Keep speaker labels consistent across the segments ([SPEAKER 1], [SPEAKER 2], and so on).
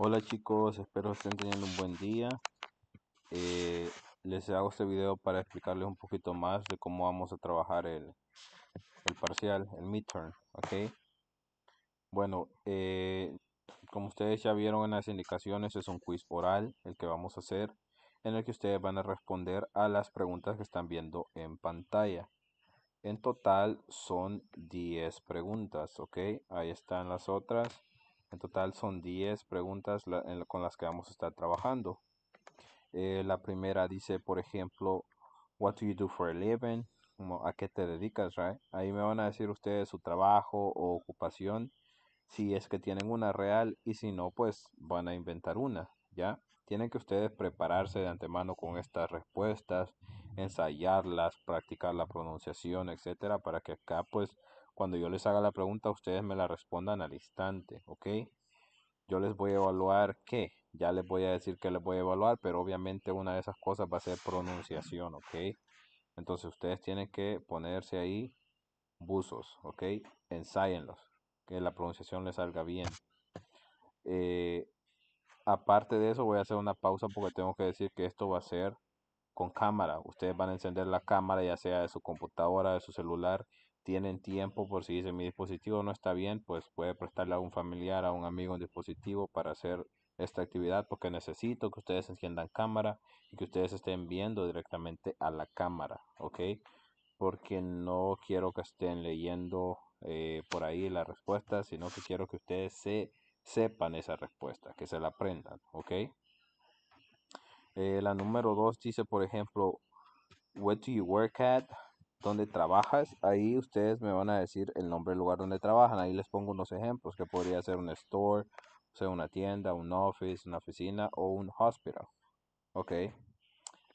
[SPEAKER 1] Hola chicos, espero estén teniendo un buen día. Eh, les hago este video para explicarles un poquito más de cómo vamos a trabajar el, parcial, el midterm, Bueno, eh, como ustedes ya vieron en las indicaciones, es un quiz oral el que vamos a hacer, en el que ustedes van a responder a las preguntas que están viendo en pantalla. En total son 10 preguntas, ¿ok? Ahí están las otras en total son 10 preguntas con las que vamos a estar trabajando. Eh, la primera dice, por ejemplo, What do you do for a living? ¿A qué te dedicas? Right? Ahí me van a decir ustedes su trabajo o ocupación, si es que tienen una real y si no, pues van a inventar una. ¿Ya? Tienen que ustedes prepararse de antemano con estas respuestas, ensayarlas, practicar la pronunciación, etcétera, para que acá pues cuando yo les haga la pregunta, ustedes me la respondan al instante, ¿ok? Yo les voy a evaluar qué. Ya les voy a decir que les voy a evaluar, pero obviamente una de esas cosas va a ser pronunciación, ¿ok? Entonces ustedes tienen que ponerse ahí buzos, ¿ok? Ensáyenlos, que la pronunciación les salga bien. Eh, aparte de eso, voy a hacer una pausa porque tengo que decir que esto va a ser con cámara. Ustedes van a encender la cámara, ya sea de su computadora, de su celular, tienen tiempo por si dice mi dispositivo no está bien, pues puede prestarle a un familiar, a un amigo un dispositivo para hacer esta actividad porque necesito que ustedes enciendan cámara y que ustedes estén viendo directamente a la cámara, ¿ok? Porque no quiero que estén leyendo eh, por ahí la respuesta, sino que quiero que ustedes se sepan esa respuesta, que se la aprendan, ¿ok? Eh, la número dos dice, por ejemplo, What do you work at? donde trabajas, ahí ustedes me van a decir el nombre del lugar donde trabajan. Ahí les pongo unos ejemplos que podría ser un store, sea, una tienda, un office, una oficina o un hospital. Ok.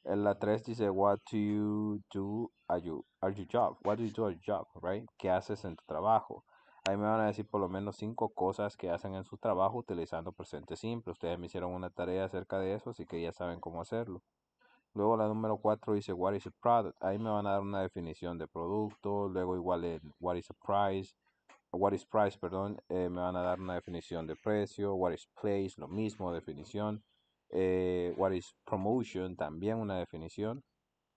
[SPEAKER 1] En la 3 dice, what do you do at you at your job? What do you do at your job, right? ¿Qué haces en tu trabajo? Ahí me van a decir por lo menos cinco cosas que hacen en su trabajo utilizando presente simple. Ustedes me hicieron una tarea acerca de eso, así que ya saben cómo hacerlo. Luego la número 4 dice What is a product? Ahí me van a dar una definición de producto. Luego igual en What is a price? What is price, perdón. Eh, me van a dar una definición de precio. What is place? Lo mismo, definición. Eh, what is promotion? También una definición.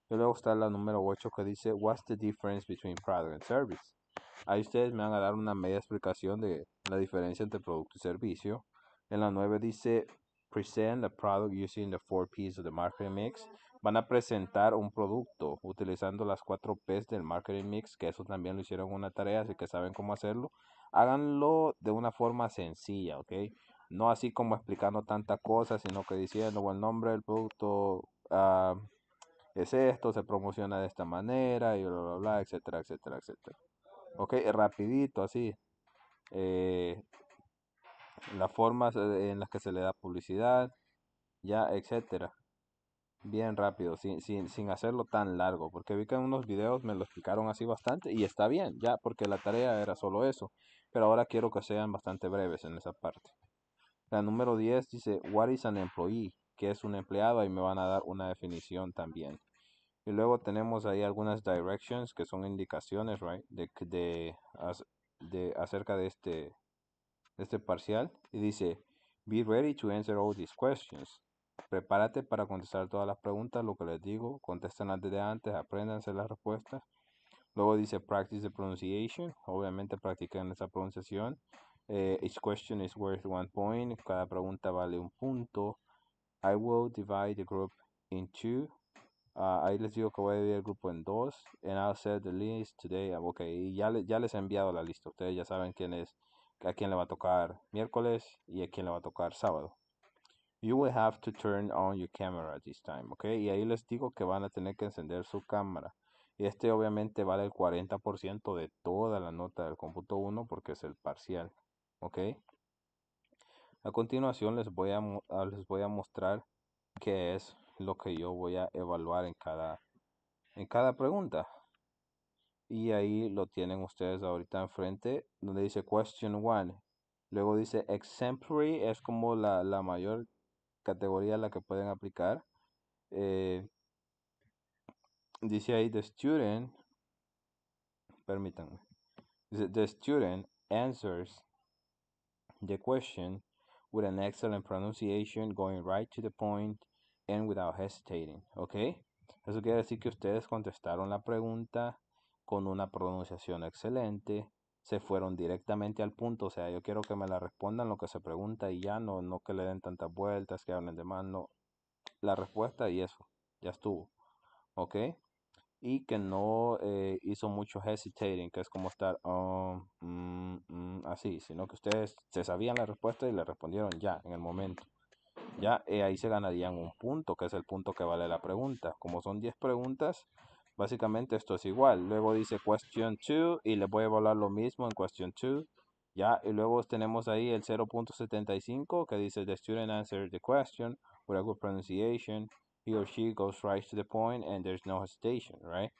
[SPEAKER 1] Y luego está la número 8 que dice What's the difference between product and service? Ahí ustedes me van a dar una media explicación de la diferencia entre producto y servicio. En la 9 dice Present the product using the four pieces of the marketing mix van a presentar un producto utilizando las cuatro P's del marketing mix, que eso también lo hicieron una tarea, así que saben cómo hacerlo. Háganlo de una forma sencilla, ¿ok? No así como explicando tantas cosas, sino que diciendo, el nombre del producto ah, es esto, se promociona de esta manera, y bla, bla, bla, etcétera, etcétera, etcétera. Ok, rapidito, así. Eh, las formas eh, en las que se le da publicidad, ya, etcétera bien rápido, sin, sin, sin hacerlo tan largo, porque vi que en unos videos me lo explicaron así bastante y está bien, ya, porque la tarea era solo eso, pero ahora quiero que sean bastante breves en esa parte. La número 10 dice, What is an employee? que es un empleado? Ahí me van a dar una definición también. Y luego tenemos ahí algunas directions que son indicaciones, right, de, de, de acerca de este, de este parcial. Y dice, Be ready to answer all these questions prepárate para contestar todas las preguntas, lo que les digo, antes de antes, apréndanse las respuestas. Luego dice practice the pronunciation, obviamente practiquen esa pronunciación. Eh, each question is worth one point, cada pregunta vale un punto. I will divide the group in two. Ah, ahí les digo que voy a dividir el grupo en dos. And I'll set the list today. Ah, ok, y ya, ya les he enviado la lista. Ustedes ya saben quién es, a quién le va a tocar miércoles y a quién le va a tocar sábado. You will have to turn on your camera this time, ¿ok? Y ahí les digo que van a tener que encender su cámara. este obviamente vale el 40% de toda la nota del cómputo 1 porque es el parcial, ¿ok? A continuación les voy a, ah, les voy a mostrar qué es lo que yo voy a evaluar en cada, en cada pregunta. Y ahí lo tienen ustedes ahorita enfrente, donde dice question one. Luego dice exemplary, es como la, la mayor categoría a la que pueden aplicar. Eh, dice ahí, the student, permítanme, the student answers the question with an excellent pronunciation, going right to the point and without hesitating. ¿Ok? Eso quiere decir que ustedes contestaron la pregunta con una pronunciación excelente, se fueron directamente al punto. O sea, yo quiero que me la respondan lo que se pregunta y ya no, no que le den tantas vueltas, que hablen de más, no. La respuesta y eso, ya estuvo. ¿Ok? Y que no eh, hizo mucho hesitating, que es como estar oh, mm, mm", así, sino que ustedes se sabían la respuesta y le respondieron ya, en el momento. Ya eh, ahí se ganarían un punto, que es el punto que vale la pregunta. Como son 10 preguntas, Básicamente esto es igual. Luego dice question 2 y le voy a evaluar lo mismo en question 2. Ya, y luego tenemos ahí el 0.75 que dice the student answered the question with a good pronunciation. He or she goes right to the point and there's no hesitation, right?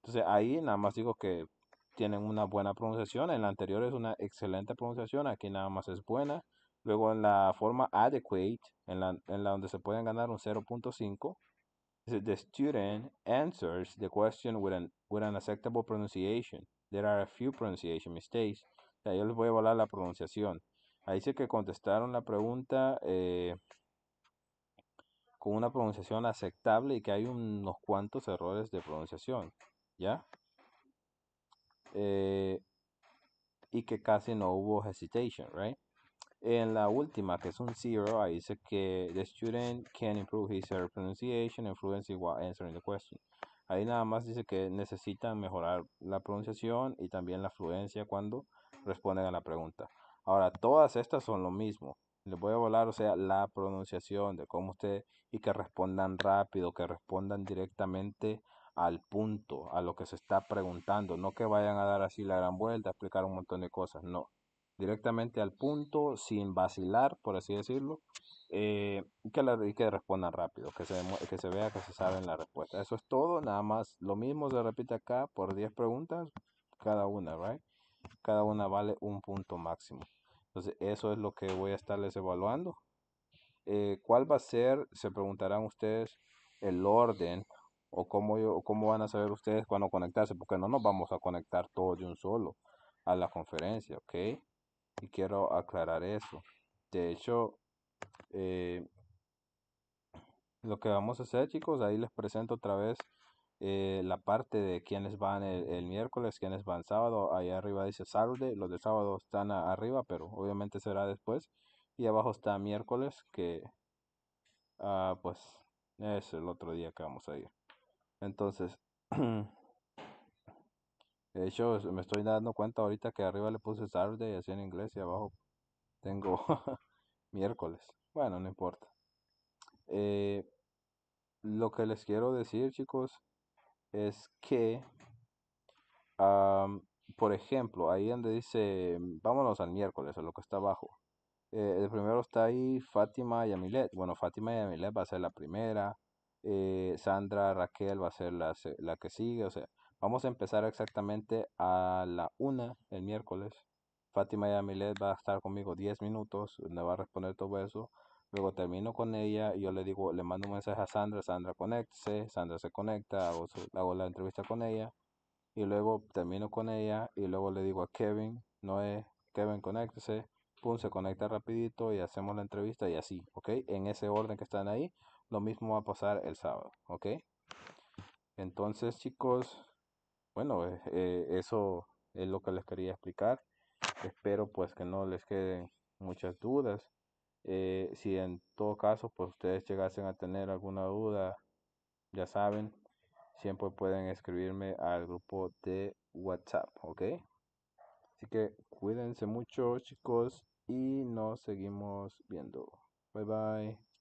[SPEAKER 1] Entonces ahí nada más digo que tienen una buena pronunciación. En la anterior es una excelente pronunciación, aquí nada más es buena. Luego en la forma adequate, en la, en la donde se pueden ganar un 0.5 The student answers the question with an, with an acceptable pronunciation. There are a few pronunciation mistakes. yo les voy a evaluar la pronunciación. Ahí dice que contestaron la pregunta eh, con una pronunciación aceptable y que hay unos cuantos errores de pronunciación. ¿Ya? Eh, y que casi no hubo hesitation, right? En la última, que es un zero, ahí dice que the student can improve his pronunciation and fluency while answering the question. Ahí nada más dice que necesitan mejorar la pronunciación y también la fluencia cuando responden a la pregunta. Ahora, todas estas son lo mismo. Les voy a volar, o sea, la pronunciación de cómo usted y que respondan rápido, que respondan directamente al punto, a lo que se está preguntando, no que vayan a dar así la gran vuelta, explicar un montón de cosas, no directamente al punto, sin vacilar, por así decirlo, eh, y, que la, que respondan rápido, que se, que se vea que se saben la respuesta. Eso es todo, nada más. Lo mismo se repite acá por 10 preguntas, cada una, ¿right? Cada una vale un punto máximo. Entonces, eso es lo que voy a estarles evaluando. Eh, ¿Cuál va a ser, se preguntarán ustedes, el orden o cómo, yo, cómo van a saber ustedes cuándo conectarse? Porque no nos vamos a conectar todos de un solo a la conferencia, ¿ok? Y quiero aclarar eso. De hecho, eh, lo que vamos a hacer, chicos, ahí les presento otra vez eh, la parte de quienes van el, miércoles, Quienes van sábado. Ahí arriba dice sábado los de sábado están arriba, pero obviamente será después. Y abajo está miércoles, que ah, pues es el otro día que vamos a ir. Entonces, De hecho, me estoy dando cuenta ahorita que arriba le puse Saturday así en inglés y abajo tengo miércoles. Bueno, no importa. Eh, lo que les quiero decir, chicos, es que, por ejemplo, ahí donde dice, vámonos al miércoles, o lo que está abajo. Eh, el primero está ahí Fátima y Amilet. Bueno, Fátima y Amilet va a ser la primera. Eh, Sandra, Raquel va a ser la, la que sigue. O sea, Vamos a empezar exactamente a la una, el miércoles. Fátima Yamilet va a estar conmigo 10 minutos, me va a responder todo eso. Luego termino con ella y yo le digo, le mando un mensaje a Sandra, Sandra conéctese, Sandra se conecta, hago, la entrevista con ella. Y luego termino con ella y luego le digo a Kevin, no es Kevin conéctese, pum, se conecta rapidito y hacemos la entrevista y así, ¿ok? En ese orden que están ahí, lo mismo va a pasar el sábado, ¿ok? Entonces chicos, bueno, eh, eh, eso es lo que les quería explicar. Espero pues que no les queden muchas dudas. Eh, si en todo caso pues ustedes llegasen a tener alguna duda, ya saben, siempre pueden escribirme al grupo de WhatsApp, ¿ok? Así que cuídense mucho chicos y nos seguimos viendo. Bye bye.